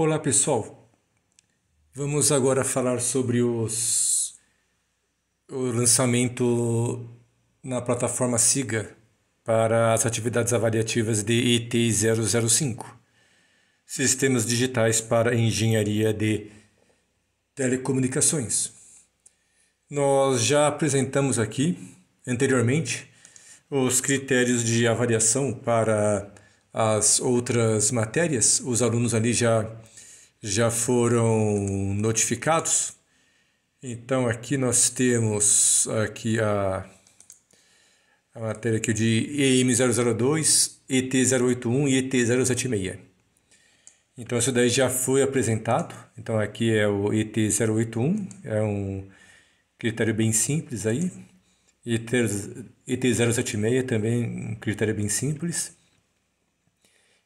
Olá pessoal, vamos agora falar sobre os, o lançamento na plataforma SIGA para as atividades avaliativas de it 005, Sistemas Digitais para Engenharia de Telecomunicações. Nós já apresentamos aqui anteriormente os critérios de avaliação para as outras matérias, os alunos ali já, já foram notificados. Então aqui nós temos aqui a, a matéria aqui de EM002, ET081 e ET076. Então isso daí já foi apresentado. Então aqui é o ET081, é um critério bem simples aí. ET076 também um critério bem simples.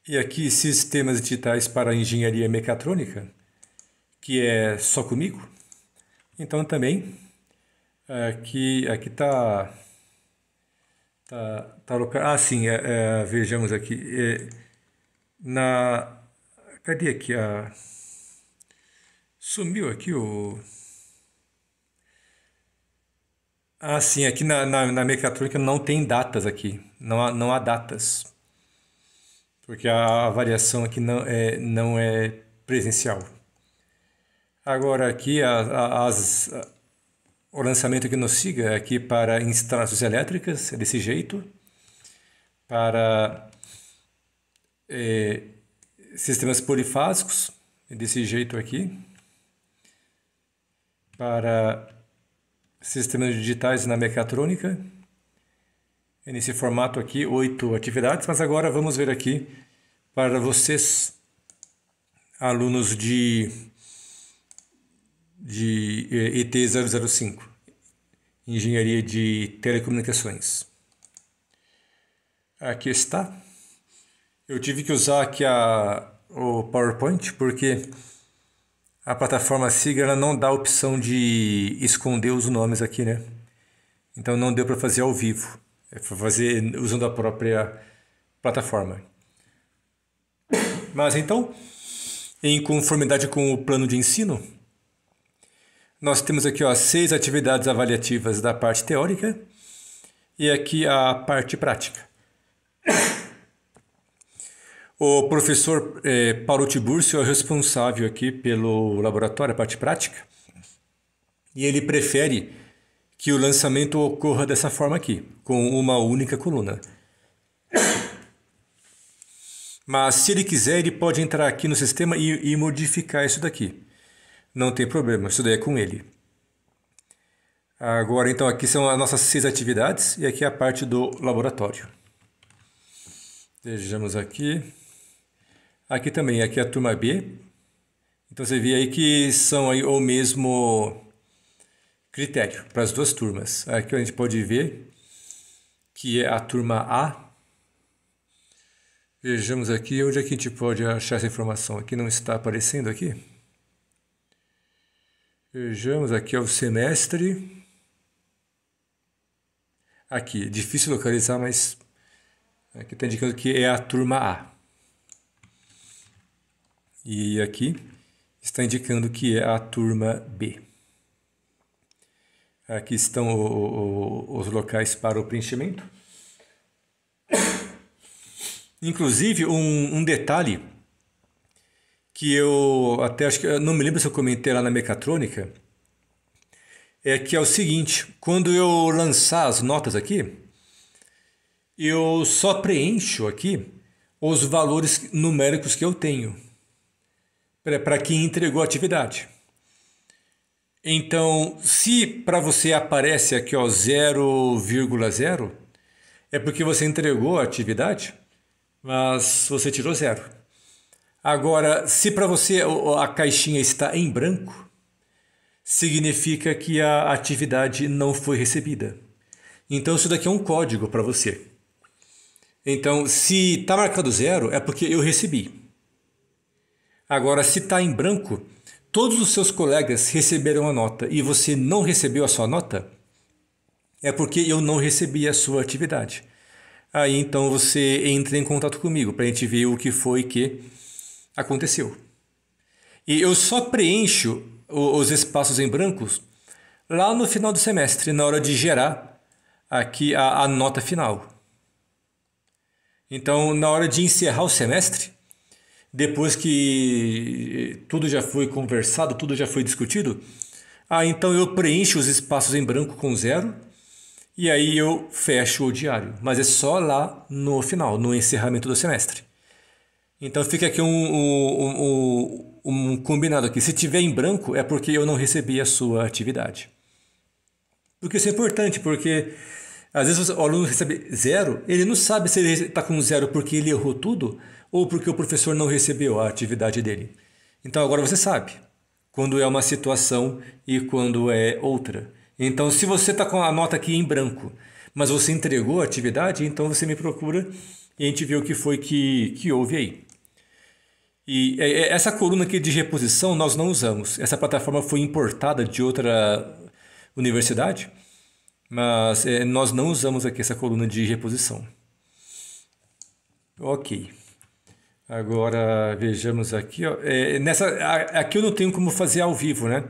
E aqui sistemas digitais para engenharia mecatrônica, que é só comigo. Então também aqui aqui tá tá, tá ah sim é, é, vejamos aqui é, na cadê aqui a sumiu aqui o ah sim aqui na, na, na mecatrônica não tem datas aqui não há, não há datas porque a variação aqui não é, não é presencial. Agora aqui a, a, as, a, o lançamento que nos siga é aqui para instalações elétricas, é desse jeito, para é, sistemas polifásicos, é desse jeito aqui, para sistemas digitais na mecatrônica, é nesse formato aqui, oito atividades, mas agora vamos ver aqui para vocês, alunos de, de ET eh, 005, Engenharia de Telecomunicações. Aqui está. Eu tive que usar aqui a, o PowerPoint porque a plataforma Siga não dá a opção de esconder os nomes aqui, né? Então não deu para fazer ao vivo. É fazer usando a própria plataforma. Mas então, em conformidade com o plano de ensino, nós temos aqui ó, seis atividades avaliativas da parte teórica e aqui a parte prática. O professor eh, Paulo Tiburcio é o responsável aqui pelo laboratório, a parte prática, e ele prefere que o lançamento ocorra dessa forma aqui, com uma única coluna. Mas se ele quiser, ele pode entrar aqui no sistema e, e modificar isso daqui. Não tem problema, isso daí é com ele. Agora, então, aqui são as nossas seis atividades e aqui é a parte do laboratório. Vejamos aqui. Aqui também, aqui é a turma B. Então, você vê aí que são aí o mesmo critério para as duas turmas. Aqui a gente pode ver que é a turma A. Vejamos aqui onde é que a gente pode achar essa informação. Aqui não está aparecendo aqui. Vejamos aqui é o semestre. Aqui, difícil localizar, mas aqui está indicando que é a turma A. E aqui está indicando que é a turma B. Aqui estão o, o, os locais para o preenchimento. Inclusive, um, um detalhe que eu até acho que não me lembro se eu comentei lá na mecatrônica é que é o seguinte: quando eu lançar as notas aqui, eu só preencho aqui os valores numéricos que eu tenho para quem entregou a atividade. Então, se para você aparece aqui 0,0, é porque você entregou a atividade, mas você tirou zero. Agora, se para você a caixinha está em branco, significa que a atividade não foi recebida. Então, isso daqui é um código para você. Então, se está marcado zero, é porque eu recebi. Agora, se está em branco, todos os seus colegas receberam a nota e você não recebeu a sua nota, é porque eu não recebi a sua atividade. Aí então você entra em contato comigo para a gente ver o que foi que aconteceu. E eu só preencho os espaços em brancos lá no final do semestre, na hora de gerar aqui a, a nota final. Então, na hora de encerrar o semestre, depois que eh, tudo já foi conversado, tudo já foi discutido, ah, então eu preencho os espaços em branco com zero e aí eu fecho o diário. Mas é só lá no final, no encerramento do semestre. Então fica aqui um, um, um, um combinado aqui. Se tiver em branco é porque eu não recebi a sua atividade. Porque isso é importante, porque às vezes o aluno recebe zero, ele não sabe se ele está com zero porque ele errou tudo ou porque o professor não recebeu a atividade dele. Então agora você sabe quando é uma situação e quando é outra. Então, se você está com a nota aqui em branco, mas você entregou a atividade, então você me procura e a gente vê o que foi que, que houve aí. E é, é, essa coluna aqui de reposição nós não usamos. Essa plataforma foi importada de outra universidade mas é, nós não usamos aqui essa coluna de reposição. Ok. Agora vejamos aqui. Ó. É, nessa, aqui eu não tenho como fazer ao vivo, né?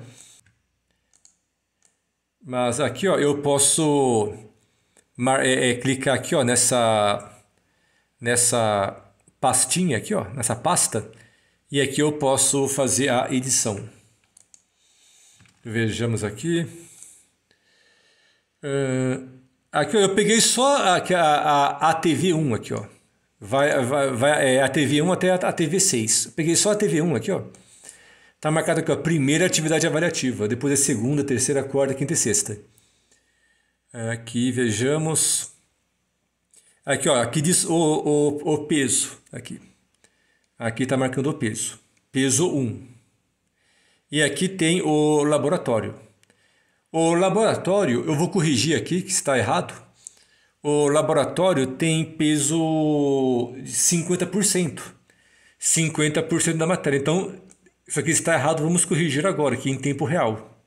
Mas aqui ó, eu posso mar, é, é, clicar aqui ó, nessa, nessa pastinha aqui, ó, nessa pasta. E aqui eu posso fazer a edição. Vejamos aqui. Uh, aqui eu peguei só a, a, a TV1 aqui, ó. Vai, vai, vai, é, a TV1 até a, a TV6. Eu peguei só a TV1 aqui, ó. Tá marcado aqui, ó. Primeira atividade avaliativa, depois a é segunda, terceira, quarta, quinta e sexta. Aqui vejamos. Aqui, ó. Aqui diz o, o, o peso. Aqui. Aqui tá marcando o peso. Peso 1. E aqui tem o laboratório. O laboratório, eu vou corrigir aqui que está errado. O laboratório tem peso de 50%. 50% da matéria. Então, isso aqui está errado, vamos corrigir agora, aqui em tempo real.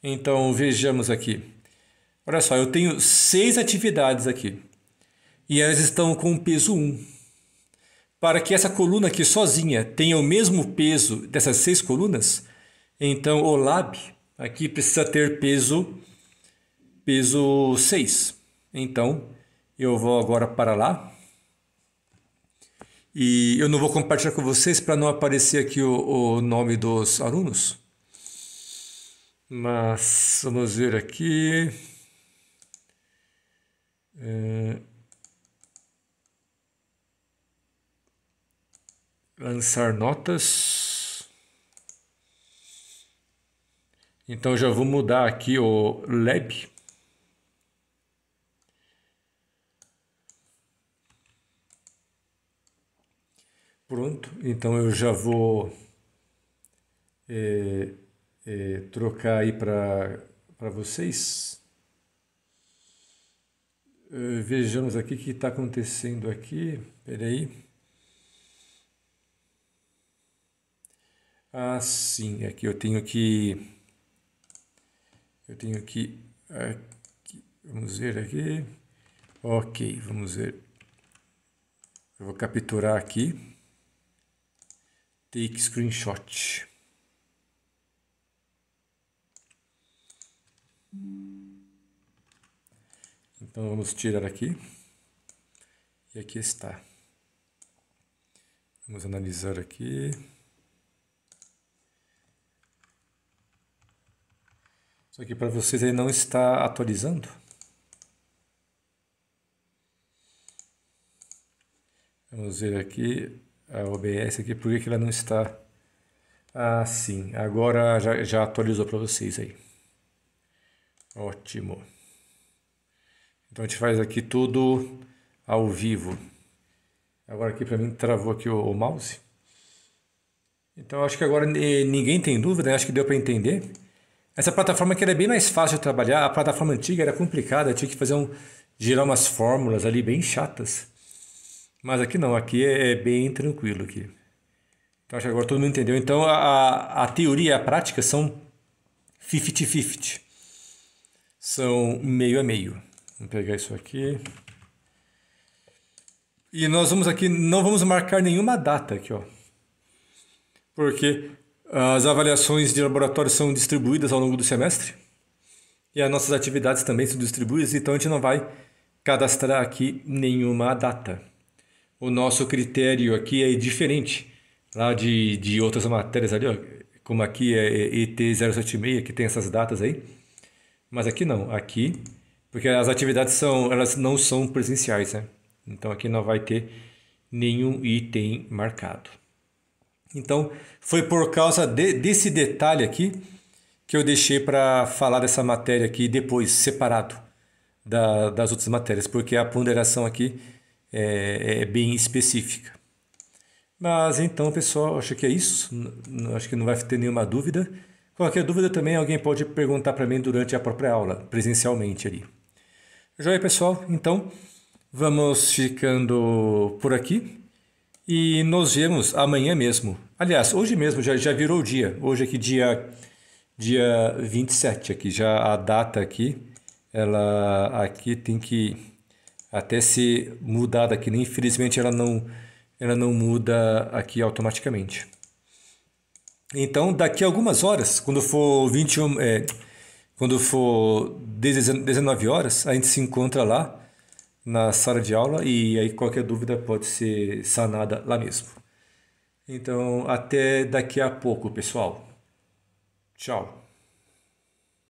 Então, vejamos aqui. Olha só, eu tenho seis atividades aqui. E elas estão com peso 1. Para que essa coluna aqui sozinha tenha o mesmo peso dessas seis colunas, então o lab Aqui precisa ter peso, peso 6. Então, eu vou agora para lá. E eu não vou compartilhar com vocês para não aparecer aqui o, o nome dos alunos. Mas vamos ver aqui. É... Lançar notas. Então já vou mudar aqui o lab. Pronto, então eu já vou é, é, trocar aí para vocês. Eh, vejamos aqui o que está acontecendo aqui. Peraí. Ah, sim, aqui eu tenho que eu tenho aqui, aqui vamos ver aqui. Ok, vamos ver. Eu vou capturar aqui. Take screenshot. Então vamos tirar aqui. E aqui está. Vamos analisar aqui. Só que para vocês ele não está atualizando. Vamos ver aqui a OBS aqui, por que ela não está... Ah, sim, agora já, já atualizou para vocês aí. Ótimo. Então a gente faz aqui tudo ao vivo. Agora aqui para mim travou aqui o, o mouse. Então acho que agora ninguém tem dúvida, né? acho que deu para entender. Essa plataforma que era bem mais fácil de trabalhar, a plataforma antiga era complicada, tinha que fazer um, gerar umas fórmulas ali bem chatas. Mas aqui não, aqui é, é, bem tranquilo aqui. Então acho que agora todo mundo entendeu. Então a, a teoria e a prática são 50-50. São meio a meio. Vou pegar isso aqui. E nós vamos aqui, não vamos marcar nenhuma data aqui, ó. Porque as avaliações de laboratório são distribuídas ao longo do semestre e as nossas atividades também são distribuídas, então a gente não vai cadastrar aqui nenhuma data. O nosso critério aqui é diferente lá de, de outras matérias ali, ó, como aqui é ET076, que tem essas datas aí, mas aqui não, aqui, porque as atividades são, elas não são presenciais, né? Então aqui não vai ter nenhum item marcado. Então, foi por causa de, desse detalhe aqui que eu deixei para falar dessa matéria aqui depois, separado da, das outras matérias, porque a ponderação aqui é, é, é bem específica. Mas então, pessoal, acho que é isso. Acho que não vai ter nenhuma dúvida. Qualquer dúvida também alguém pode perguntar para mim durante a própria aula, presencialmente ali. Joia, pessoal? Então, vamos ficando por aqui. E nos vemos amanhã mesmo. Aliás, hoje mesmo já, já virou o dia. Hoje aqui dia dia 27 aqui, já a data aqui, ela aqui tem que até ser mudada aqui, né? infelizmente ela não ela não muda aqui automaticamente. Então, daqui a algumas horas, quando for 21, é, quando for 19 horas, a gente se encontra lá na sala de aula e aí qualquer dúvida pode ser sanada lá mesmo. Então, até daqui a pouco, pessoal. Tchau.